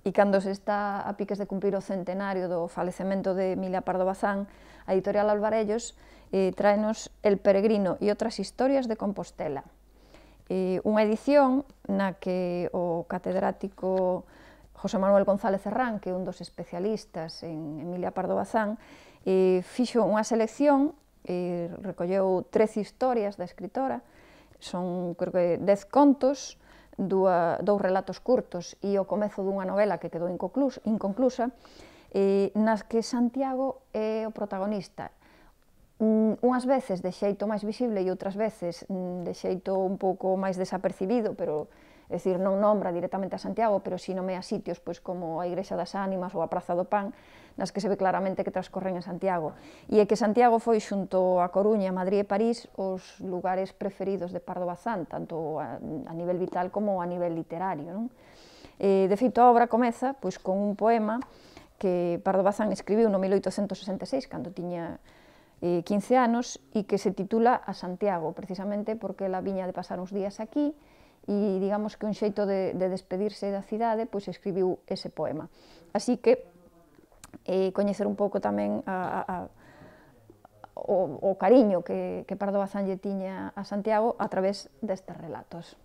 E cando se está a piques de cumplir o centenario do falecemento de Emilia Pardo Bazán, a editorial Alvarellos eh, traenos El peregrino e outras historias de Compostela. Eh, unha edición na que o catedrático José Manuel González Herrán, que é un dos especialistas en Emilia Pardo Bazán, eh, fixo unha selección, eh, recolleu 13 historias da escritora, son creo que 10 contos, dous relatos curtos e o comezo dunha novela que quedou inconclusa, eh, nas que Santiago é o protagonista Mm, unhas veces de xeito máis visible e outras veces mm, de xeito un pouco máis desapercibido, pero é dicir, non nombra directamente a Santiago, pero si nomea sitios pois, como a Igrexa das Ánimas ou a Praza do Pan, nas que se ve claramente que transcorren en Santiago. E é que Santiago foi xunto a Coruña, Madrid e París os lugares preferidos de Pardo Bazán, tanto a, a nivel vital como a nivel literario. Non? E, de feito, a obra comeza pois, con un poema que Pardo Bazán escribiu no 1866, cando tiña eh, 15 anos e que se titula A Santiago, precisamente porque ela viña de pasar uns días aquí e digamos que un xeito de, de despedirse da cidade, pois escribiu ese poema. Así que eh, coñecer un pouco tamén a, a, a o, o cariño que, que Pardo Bazán lle tiña a Santiago a través destes relatos.